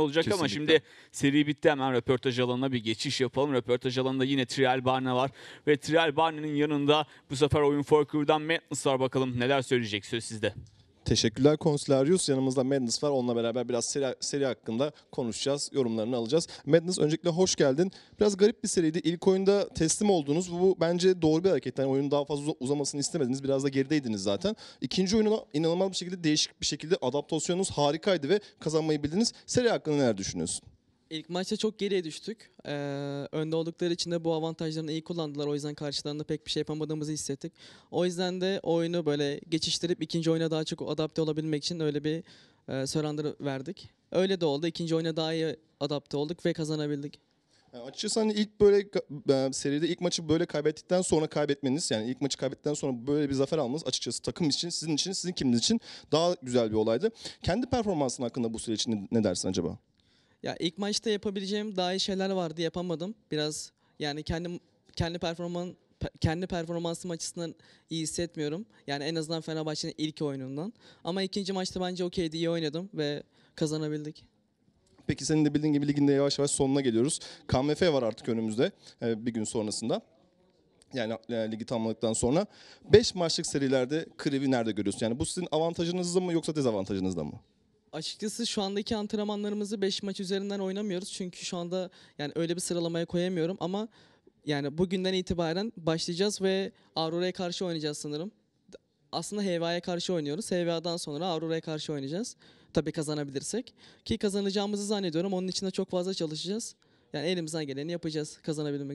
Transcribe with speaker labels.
Speaker 1: olacak Kesinlikle. ama şimdi seri bitti hemen röportaj alanına bir geçiş yapalım. Röportaj alanında yine Trial Barne var ve Trial Barne'nin yanında bu sefer oyun for Crew'dan Madness var bakalım neler söyleyecek söz sizde.
Speaker 2: Teşekkürler Konsilarius. Yanımızda Madness var. Onunla beraber biraz seri, seri hakkında konuşacağız. Yorumlarını alacağız. Madness öncelikle hoş geldin. Biraz garip bir seriydi. İlk oyunda teslim oldunuz. Bu bence doğru bir hareket. Yani oyunun daha fazla uzamasını istemediniz. Biraz da gerideydiniz zaten. İkinci oyuna inanılmaz bir şekilde değişik bir şekilde adaptasyonunuz harikaydı ve kazanmayı bildiniz. Seri hakkında neler düşünüyorsun?
Speaker 1: İlk maçta çok geriye düştük. Ee, önde oldukları için de bu avantajlarını iyi kullandılar. O yüzden karşılarında pek bir şey yapamadığımızı hissettik. O yüzden de oyunu böyle geçiştirip ikinci oyuna daha çok adapte olabilmek için öyle bir e, surrender verdik. Öyle de oldu. İkinci oyuna daha iyi adapte olduk ve kazanabildik.
Speaker 2: açıkçası hani ilk böyle e, seride ilk maçı böyle kaybettikten sonra kaybetmeniz yani ilk maçı kaybettikten sonra böyle bir zafer almanız açıkçası takım için sizin için sizin kimin için daha güzel bir olaydı. Kendi performansın hakkında bu süreç ne dersin acaba?
Speaker 1: Ya ilk maçta yapabileceğim daha iyi şeyler vardı yapamadım. Biraz yani kendi kendi performan kendi performansım açısından iyi hissetmiyorum. Yani en azından Fenerbahçe'nin ilk oyunundan. Ama ikinci maçta bence okeydi, iyi oynadım ve kazanabildik.
Speaker 2: Peki senin de bildiğin gibi liginde yavaş yavaş sonuna geliyoruz. KMF var artık önümüzde e, bir gün sonrasında. Yani e, ligi tamamladıktan sonra. 5 maçlık serilerde Kriv'i nerede görüyorsun? Yani bu sizin avantajınızda mı yoksa dezavantajınızda mı?
Speaker 1: Açıkçası şu andaki antrenmanlarımızı 5 maç üzerinden oynamıyoruz. Çünkü şu anda yani öyle bir sıralamaya koyamıyorum ama yani bugünden itibaren başlayacağız ve Aurora'ya karşı oynayacağız sanırım. Aslında HVA'ya karşı oynuyoruz. HVA'dan sonra Aurora'ya karşı oynayacağız. Tabii kazanabilirsek. Ki kazanacağımızı zannediyorum. Onun için de çok fazla çalışacağız. Yani elimizden geleni yapacağız kazanabilmek